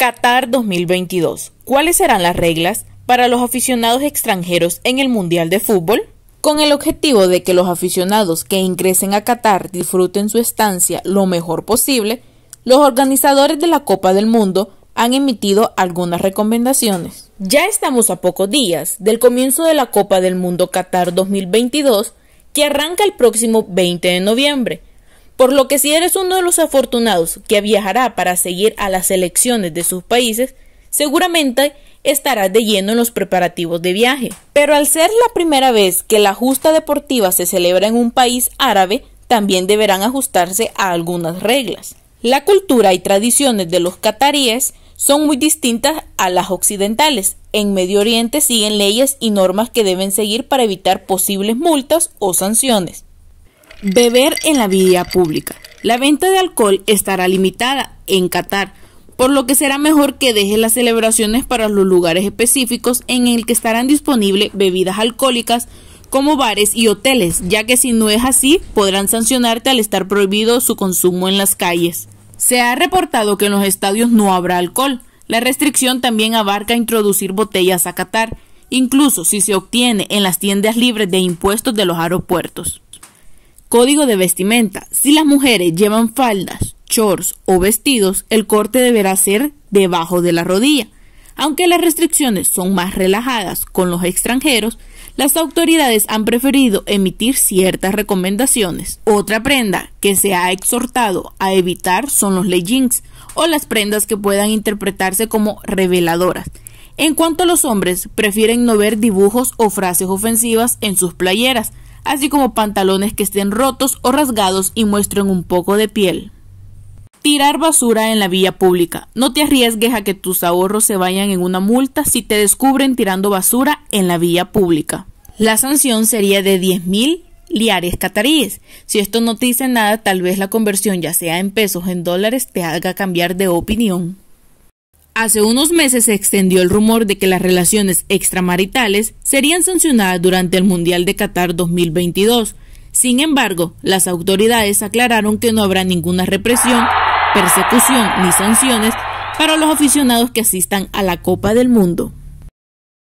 Qatar 2022. ¿Cuáles serán las reglas para los aficionados extranjeros en el Mundial de Fútbol? Con el objetivo de que los aficionados que ingresen a Qatar disfruten su estancia lo mejor posible, los organizadores de la Copa del Mundo han emitido algunas recomendaciones. Ya estamos a pocos días del comienzo de la Copa del Mundo Qatar 2022, que arranca el próximo 20 de noviembre. Por lo que si eres uno de los afortunados que viajará para seguir a las elecciones de sus países, seguramente estarás de lleno en los preparativos de viaje. Pero al ser la primera vez que la justa deportiva se celebra en un país árabe, también deberán ajustarse a algunas reglas. La cultura y tradiciones de los cataríes son muy distintas a las occidentales. En Medio Oriente siguen leyes y normas que deben seguir para evitar posibles multas o sanciones. Beber en la vía pública. La venta de alcohol estará limitada en Qatar, por lo que será mejor que deje las celebraciones para los lugares específicos en el que estarán disponibles bebidas alcohólicas como bares y hoteles, ya que si no es así, podrán sancionarte al estar prohibido su consumo en las calles. Se ha reportado que en los estadios no habrá alcohol. La restricción también abarca introducir botellas a Qatar, incluso si se obtiene en las tiendas libres de impuestos de los aeropuertos. Código de vestimenta. Si las mujeres llevan faldas, shorts o vestidos, el corte deberá ser debajo de la rodilla. Aunque las restricciones son más relajadas con los extranjeros, las autoridades han preferido emitir ciertas recomendaciones. Otra prenda que se ha exhortado a evitar son los leggings o las prendas que puedan interpretarse como reveladoras. En cuanto a los hombres, prefieren no ver dibujos o frases ofensivas en sus playeras, así como pantalones que estén rotos o rasgados y muestren un poco de piel. Tirar basura en la vía pública. No te arriesgues a que tus ahorros se vayan en una multa si te descubren tirando basura en la vía pública. La sanción sería de 10.000 liares cataríes. Si esto no te dice nada, tal vez la conversión ya sea en pesos o en dólares te haga cambiar de opinión. Hace unos meses se extendió el rumor de que las relaciones extramaritales serían sancionadas durante el Mundial de Qatar 2022. Sin embargo, las autoridades aclararon que no habrá ninguna represión, persecución ni sanciones para los aficionados que asistan a la Copa del Mundo.